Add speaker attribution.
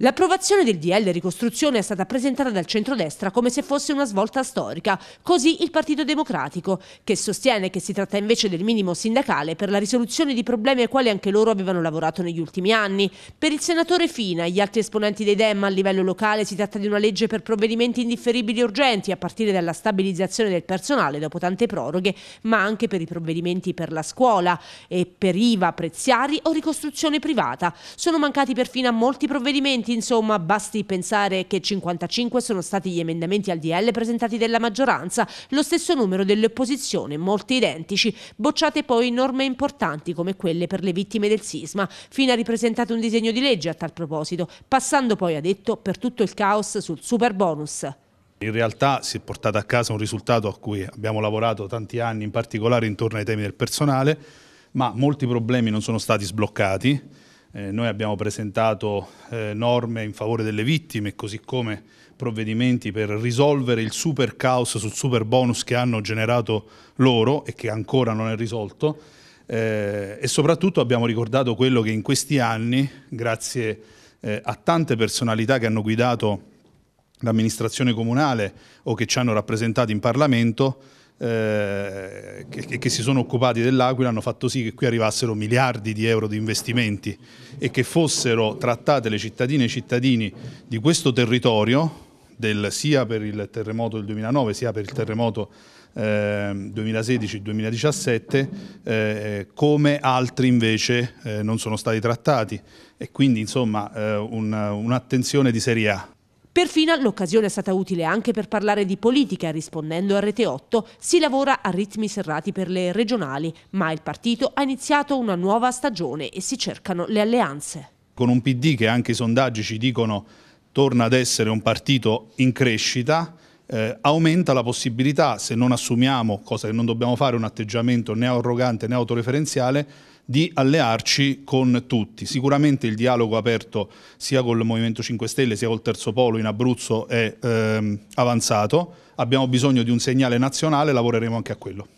Speaker 1: L'approvazione del DL ricostruzione è stata presentata dal centrodestra come se fosse una svolta storica, così il Partito Democratico, che sostiene che si tratta invece del minimo sindacale per la risoluzione di problemi ai quali anche loro avevano lavorato negli ultimi anni. Per il senatore Fina e gli altri esponenti dei DEM a livello locale si tratta di una legge per provvedimenti indifferibili e urgenti, a partire dalla stabilizzazione del personale dopo tante proroghe, ma anche per i provvedimenti per la scuola e per IVA, preziari o ricostruzione privata. Sono mancati perfino molti provvedimenti emendamenti, insomma, basti pensare che 55 sono stati gli emendamenti al DL presentati dalla maggioranza, lo stesso numero delle opposizioni, molti identici, bocciate poi norme importanti come quelle per le vittime del sisma. Fina ha ripresentato un disegno di legge a tal proposito, passando poi, ha detto, per tutto il caos sul super bonus.
Speaker 2: In realtà si è portato a casa un risultato a cui abbiamo lavorato tanti anni, in particolare intorno ai temi del personale, ma molti problemi non sono stati sbloccati eh, noi abbiamo presentato eh, norme in favore delle vittime, così come provvedimenti per risolvere il super caos sul super bonus che hanno generato loro e che ancora non è risolto. Eh, e soprattutto abbiamo ricordato quello che in questi anni, grazie eh, a tante personalità che hanno guidato l'amministrazione comunale o che ci hanno rappresentato in Parlamento, eh, che, che, si sono occupati dell'Aquila hanno fatto sì che qui arrivassero miliardi di euro di investimenti e che fossero trattate le cittadine e i cittadini di questo territorio, del, sia per il terremoto del 2009 sia per il terremoto eh, 2016-2017 eh, come altri invece eh, non sono stati trattati e quindi insomma eh, un'attenzione un di serie A.
Speaker 1: Perfino l'occasione è stata utile anche per parlare di politica, rispondendo a Rete 8 si lavora a ritmi serrati per le regionali, ma il partito ha iniziato una nuova stagione e si cercano le alleanze.
Speaker 2: Con un PD che anche i sondaggi ci dicono torna ad essere un partito in crescita, eh, aumenta la possibilità, se non assumiamo, cosa che non dobbiamo fare, un atteggiamento né arrogante né autoreferenziale, di allearci con tutti. Sicuramente il dialogo aperto sia col Movimento 5 Stelle sia col Terzo Polo in Abruzzo è ehm, avanzato, abbiamo bisogno di un segnale nazionale, lavoreremo anche a quello.